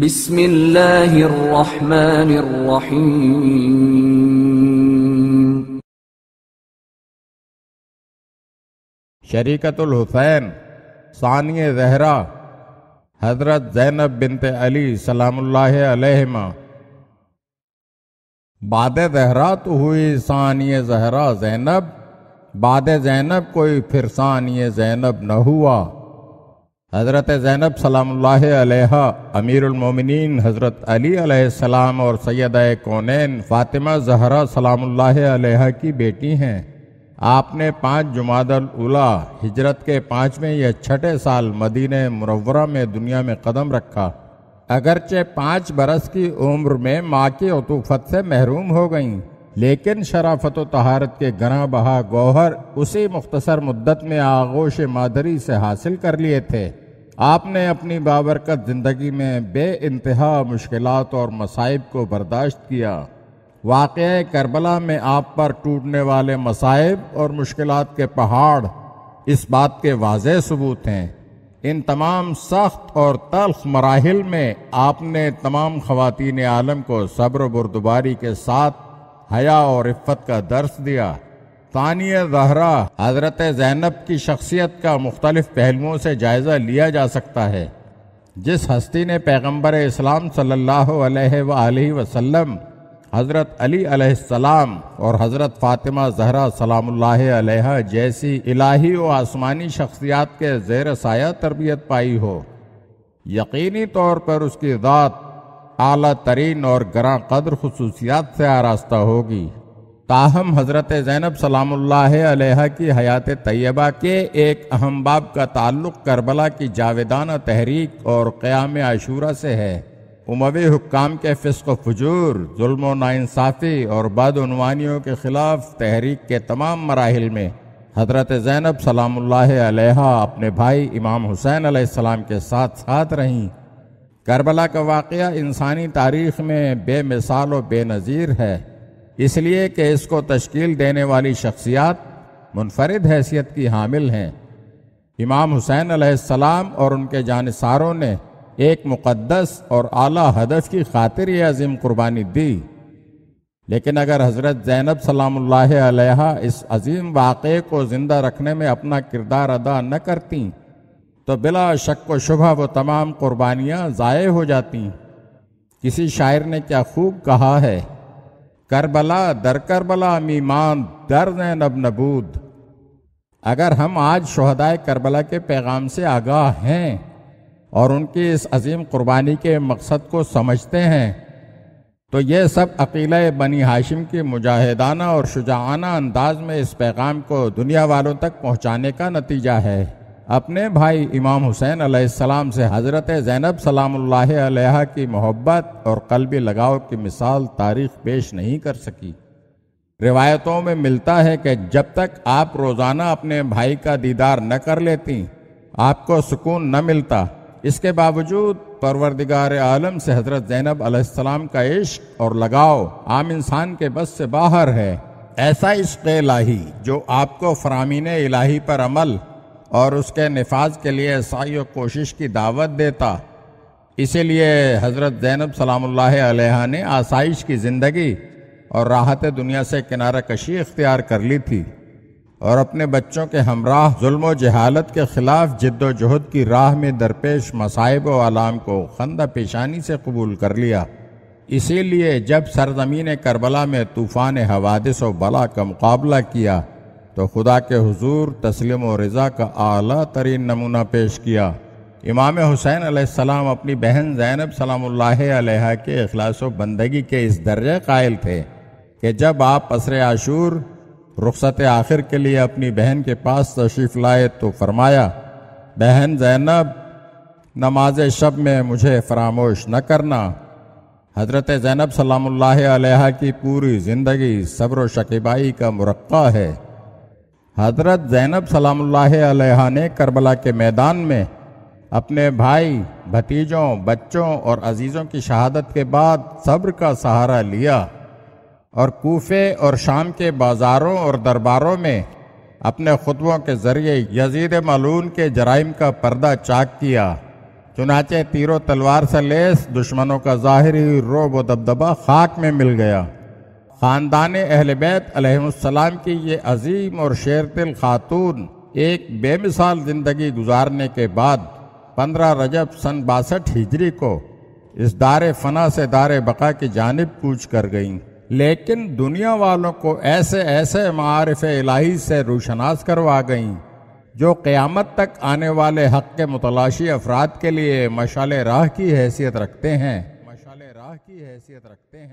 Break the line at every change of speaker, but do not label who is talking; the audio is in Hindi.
बिस्मिल्लाहिर्रहमानिर्रहीम शरीकतुल हुसैन सानिय जहरा हजरत जैनब बिनत अली सलामुल्लाह अलैहिमा बाद जहरा तो हुई सानिय जहरा जैनब बाद जैनब कोई फिर सानिय जैनब न हुआ हज़रत ज़ैनब सलाम्ह अमीरमिन हज़रत अली सलाम और सैद कौनैन फ़ातिमा जहरा सलाम्ह की बेटी हैं आपने पाँच जुमादला हजरत के पाँचवें या छठे साल मदीन मुरवरा में दुनिया में कदम रखा अगरचे पाँच बरस की उम्र में माँ की अतूफत से महरूम हो गईं लेकिन शराफत तहारत के गना बहा गौहर उसी मुख्तसर मुद्दत में आगोश मादरी से हासिल कर लिए थे आपने अपनी बाबरकत ज़िंदगी में बे इंतहा मुश्किल और मसाइब को बर्दाश्त किया वाक़ करबला में आप पर टूटने वाले मसाइब और मुश्किल के पहाड़ इस बात के वाज सबूत हैं इन तमाम सख्त और तल्ख मराहल में आपने तमाम खवतिन आलम को सब्र बुरदबारी के साथ हया और इफ़त का दर्स दिया तानिय जहरा हजरत जैनब की शख्सियत का मुख्तलिफ पहलुओं से जायज़ा लिया जा सकता है जिस हस्ती ने पैगम्बर इस्लाम सल्लल्लाहु अलैहि वसल्लम हज़रत अली और हज़रत फ़ातिमा जहरा सलाम जैसी इलाही व आसमानी शख्सियात के जेर साया तरबियत पाई हो यकीनी तौर पर उसकी ज़ात अली तरीन और ग्रां कदर खसूसियात से आरास्ता होगी ताहम हज़रत ज़ैनब सलाम्ह की हयात तैयबा के एक अहम बाब का ताल्लुक़ करबला की जावेदाना तहरीक और क़्याम आशूरा से है उमवी हुक्काम के फ़िस्क फजूर जुल्म नाइंसाफ़ी और बदनवानियों के ख़िलाफ़ तहरीक के तमाम मराहल में हज़रत ज़ैनब सलाम्ह अपने भाई इमाम हुसैन आसमाम के साथ साथ रहीं करबला का वाक़ इंसानी तारीख़ में बेमिसाल और बेनज़ीर है इसलिए कि इसको तश्कील देने वाली शख्सियात मुनफरद हैसियत की हामिल हैं इमाम हुसैन अलैहिस्सलाम और उनके जानसारों ने एक मुक़दस और आला हदफ की खातिर यह अजीम कुर्बानी दी लेकिन अगर हज़रत ज़ैनब सलाम्ल इस अजीम वाक़े को ज़िंदा रखने में अपना किरदार अदा न करती तो बिला शक व शुबह वो तमाम कुर्बानियाँ ज़ाय हो जाती किसी शायर ने क्या खूब कहा है करबला दर करबला मीमान दर नब नबूद अगर हम आज शहदाय करबला के पैगाम से आगाह हैं और उनकी इस अजीम कुर्बानी के मकसद को समझते हैं तो ये सब अकील बनी हाशिम के मुजाहिदाना और शुजाना अंदाज में इस पैगाम को दुनिया वालों तक पहुँचाने का नतीजा है अपने भाई इमाम हुसैन आसमाम से हज़रत ज़ैनब सलाम्ला की मोहब्बत और कल्बी लगाव की मिसाल तारीख पेश नहीं कर सकी रिवायतों में मिलता है कि जब तक आप रोज़ाना अपने भाई का दीदार न कर लेती आपको सुकून न मिलता इसके बावजूद परवरदिगार आलम से हज़रत ज़ैनब अलैहिस्सलाम का इश्क और लगाव आम इंसान के बस से बाहर है ऐसा इश्क इलाही जो आपको फरामीन इलाही पर अमल और उसके नफाज के लिए साई और कोशिश की दावत देता इसीलिए हज़रत ज़ैनब सलाम्ला ने आसाइश की ज़िंदगी और राहत दुनिया से किनारा कशी इख्तियार कर ली थी और अपने बच्चों के हमराह जुल्म जहालत के ख़िलाफ़ जद्दोजहद की राह में दरपेश मसाइब वालाम को खंदा पेशानी से कबूल कर लिया इसीलिए जब सरजमीन करबला में तूफ़ान हवादस व बला का मुकाबला किया तो खुदा के हुजूर तस्लिम और रज़ा का आला तरीन नमूना पेश किया इमाम हुसैन आसमाम अपनी बहन जैनब सलाम के अखलास बंदगी के इस दर्जे कायल थे कि जब आप असर आशूर रुखसत आखिर के लिए अपनी बहन के पास तशरीफ़ लाए तो फरमाया बहन जैनब नमाज शब में मुझे फरामोश न करना हज़रत जैनब सलाम की पूरी ज़िंदगी सब्र शकीबाई का मरक़ा है हज़रत ज़ैनब सलाम्ला ने करबला के मैदान में अपने भाई भतीजों बच्चों और अजीज़ों की शहादत के बाद सब्र का सहारा लिया और कोफे और शाम के बाज़ारों और दरबारों में अपने खुतबों के ज़रिए यजीद मलून के जराइम का पर्दा चाक किया चुनाचे तीरों तलवार से लेस दुश्मनों का ज़ाहरी रोब व दबदबा खाक में मिल गया ख़ानदान अहल अलैहिस्सलाम की ये अजीम और शेरतिल ख़ातून एक बेमिसाल ज़िंदगी गुजारने के बाद पंद्रह रजब सन बासठ हिजरी को इस दार फना से दार बका की जानब कूच कर गईं लेकिन दुनिया वालों को ऐसे ऐसे मारफ इलाही से रोशनास करवा गईं जो क़यामत तक आने वाले हक़ के मुतलाशी अफराद के लिए मशाल राह की हैसियत रखते हैं मशाल राह की हैसियत रखते हैं